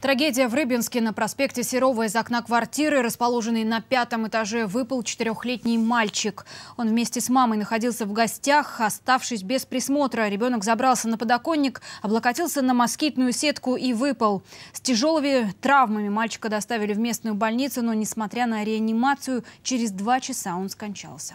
Трагедия в Рыбинске на проспекте Серова из окна квартиры, расположенной на пятом этаже, выпал четырехлетний мальчик. Он вместе с мамой находился в гостях, оставшись без присмотра. Ребенок забрался на подоконник, облокотился на москитную сетку и выпал. С тяжелыми травмами мальчика доставили в местную больницу, но, несмотря на реанимацию, через два часа он скончался.